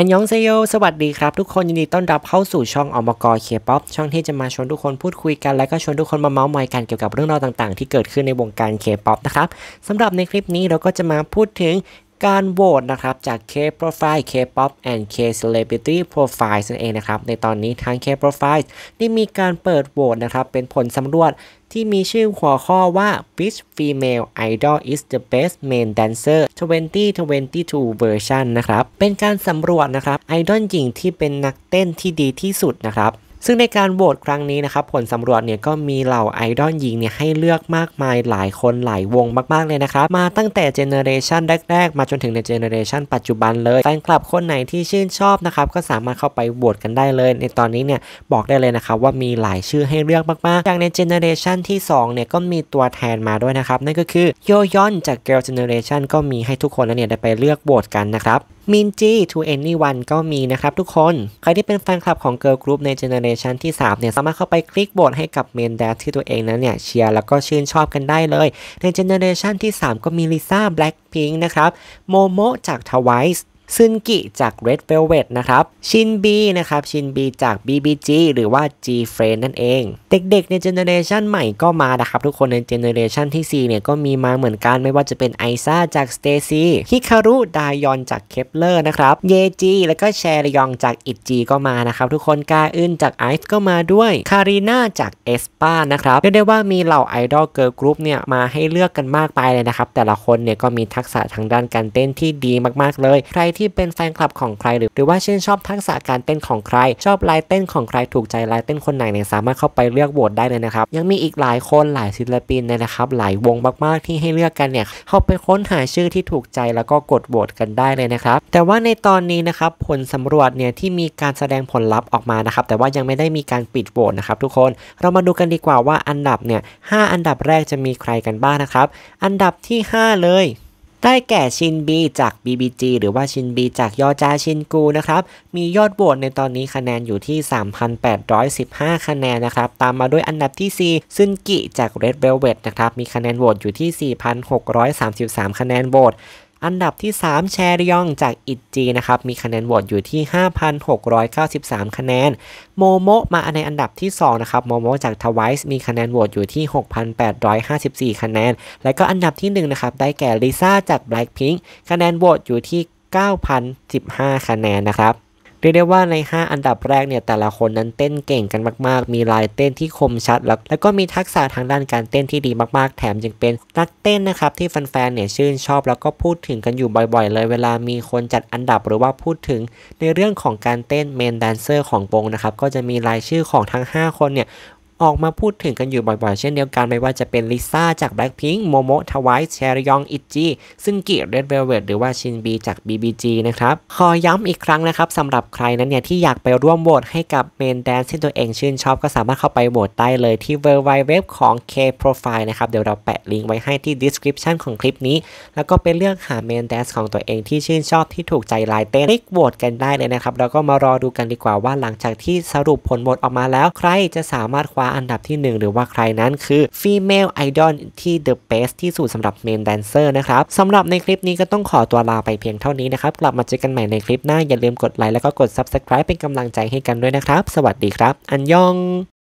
อันยองเซโยสวัสดีครับ ทุกคนยินดีต้อนรับเข้าสู่ช่องอมกอเคป๊อปช่องที่จะมาชวนทุกคนพูดคุยกัน และก็ชวนทุกคนมาเมาส์มอยกันเกี่ยวกับเรื่องราวต่างๆที่เกิดขึ้นในวงการเคป๊อปนะครับสำหรับในคลิปนี้เราก็จะมาพูดถึงการโหวตนะครับจาก K Profile K Pop and K Celebrity Profile นั่นเองนะครับในตอนนี้ทาง K Profile ได้มีการเปิดโหวตนะครับเป็นผลสำรวจที่มีชื่อหัวข้อว่า Which Female Idol is the Best Main Dancer 2022 Version นะครับเป็นการสำรวจนะครับไอดอลหญิงที่เป็นนักเต้นที่ดีที่สุดนะครับซึ่งในการโหวตครั้งนี้นะครับ ผลสำรวจเนี่ยก็มีเหล่าไอดอลหญิงเนี่ยให้เลือกมากมายหลายคนหลายวงมาก ๆเลยนะครับ มาตั้งแต่เจเนอเรชันแรก ๆ มาจนถึงในเจเนอเรชันปัจจุบันเลยแฟนคลับคนไหนที่ชื่นชอบนะครับก็สามารถเข้าไปโหวตกันได้เลย ในตอนนี้เนี่ยบอกได้เลยนะครับว่ามีหลายชื่อให้เลือกมากๆอย่างในเจเนอเรชันที่2 เนี่ยก็มีตัวแทนมาด้วยนะครับนั่นก็คือโยยอนจากเกิร์ลเจเนอเรชันก็มีให้ทุกคนแล้วเนี่ยได้ไปเลือกโหวตกันนะครับมินจีทูเอนนี่วันก็มีนะครับทุกคนใครที่เป็นแฟนคลับของเกิร์ลกรุ๊ปในเจเนอเรชันที่3เนี่ยสามารถเข้าไปคลิกโหวตให้กับเมนแดดที่ตัวเองนั้นเนี่ยเชียร์แล้วก็ชื่นชอบกันได้เลย ในเจเนอเรชันที่ 3 ก็มีลิซ่าแบล็คพิงค์นะครับโมโมจากทวายสซึนกิ จาก Red Velvet นะครับชินบีนะครับชินบีจาก BBG หรือว่า G Friend นั่นเอง เด็กๆ ในเจเนอเรชันใหม่ก็มานะครับทุกคนในเจเนอเรชันที่4เนี่ยก็มีมาเหมือนกันไม่ว่าจะเป็นไอซ่าจาก s t a c y ฮิคารุดายอน จากเคปเลอร์นะครับเยจีแล้วก็แชรยองจากอิจีก็มานะครับ ทุกคนกาอื่นจากไอซ์ก็มาด้วยคารีนาจากเอสปานะครับเรียกได้ว่ามีเหล่าไอดอลเกิร์ลกรุ๊ปเนี่ยมาให้เลือกกันมากไปเลยนะครับแต่ละคนเนี่ยก็มีทักษะทางด้านการเต้นที่ดีมาก ๆเลยใครที่เป็นแฟนคลับของใคร หรือหรือว่าชื่นชอบทักษะการเต้นของใคร ชอบลายเต้นของใครถูกใจลายเต้นคนไหนเนี่ยสามารถเข้าไปเลือกโหวตได้เลยนะครับ ยังมีอีกหลายคนหลายศิลปินเนี่ยนะครับ หลายวงมากๆที่ให้เลือกกันเนี่ยเข้าไปค้นหาชื่อที่ถูกใจแล้วก็กดโหวตกันได้เลยนะครับ แต่ว่าในตอนนี้นะครับผลสำรวจเนี่ยที่มีการแสดงผลลัพธ์ออกมานะครับแต่ว่ายังไม่ได้มีการปิดโหวตนะครับ ทุกคน เรามาดูกันดีกว่าว่าอันดับเนี่ยหอันดับแรกจะมีใครกันบ้างนะครับอันดับที่ 5 เลยได้แก่ชินบีจาก BBG หรือว่าชินบีจากยอจาชินกูนะครับ มียอดโหวตในตอนนี้คะแนนอยู่ที่ 3,815 คะแนนนะครับ ตามมาด้วยอันดับที่ 4ซึนกิจาก Red Velvet นะครับ มีคะแนนโหวตอยู่ที่ 4,633 คะแนนโหวตอันดับที่ 3 แชริยองจากอิจีนะครับ มีคะแนนโหวตอยู่ที่ 5,693 คะแนน โมโมมาในอันดับที่ 2 นะครับ โมโมจากทวายส์มีคะแนนโหวตอยู่ที่ 6,854 คะแนน และก็อันดับที่1นะครับได้แก่ลิซ่าจาก Blackpink คะแนนโหวตอยู่ที่ 9,015 คะแนนนะครับเรียกได้ว่าใน 5 อันดับแรกเนี่ยแต่ละคนนั้นเต้นเก่งกันมากๆ มีลายเต้นที่คมชัดแล้ว แล้วก็มีทักษะทางด้านการเต้นที่ดีมากๆแถมยังเป็นนักเต้นนะครับที่แฟนๆเนี่ยชื่นชอบแล้วก็พูดถึงกันอยู่บ่อยๆเลยเวลามีคนจัดอันดับหรือว่าพูดถึง ในเรื่องของการเต้นเมนแดนเซอร์ของวงนะครับก็จะมีรายชื่อของทั้ง 5 คนเนี่ยออกมาพูดถึงกันอยู่บ่อยๆเช่นเดียวกันไม่ว่าจะเป็นลิซ่าจาก Blackpink โมโมะทวายเชรยองอิจีซึ่งกีเรดเวลเวดหรือว่าชินบีจาก BBG นะครับ ขอย้ำอีกครั้งนะครับสำหรับใครนั้นเนี่ยที่อยากไปร่วมโหวตให้กับเมนแดนซ์ที่ตัวเองชื่นชอบก็สามารถเข้าไปโหวตได้เลยที่ w w w ของ K Profile นะครับเดี๋ยวเราแปะลิงก์ไว้ให้ที่ description ของคลิปนี้ แล้วก็ไปเลือกหาเมนแดนซ์ของตัวเองที่ชื่นชอบที่ถูกใจลายเต้นคลิกโหวตกันได้เลยนะครับแล้วก็มารอดูกันดีกว่าว่าหลังจากที่สรุปผลโหวตออกมาแล้วใครจะสามารถคว้าาอันดับที่ 1 หรือว่าใครนั้นคือ Female Idol ที่ The Best ที่สุดสำหรับ Main Dancer นะครับ สำหรับในคลิปนี้ก็ต้องขอตัวลาไปเพียงเท่านี้นะครับ กลับมาเจอกันใหม่ในคลิปหน้า อย่าลืมกดไลค์แล้วก็กด Subscribe เป็นกำลังใจให้กันด้วยนะครับ สวัสดีครับ อันยอง